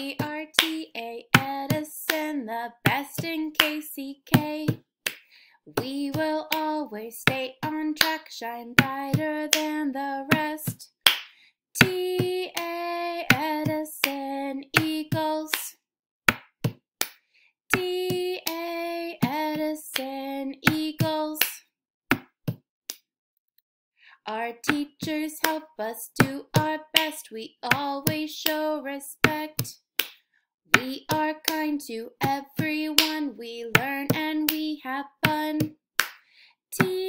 E R T A Edison, the best in KCK. We will always stay on track, shine brighter than the rest. T A Edison Eagles. T A Edison Eagles. Our teachers help us do our best, we always show respect. We are kind to everyone. We learn and we have fun. Tea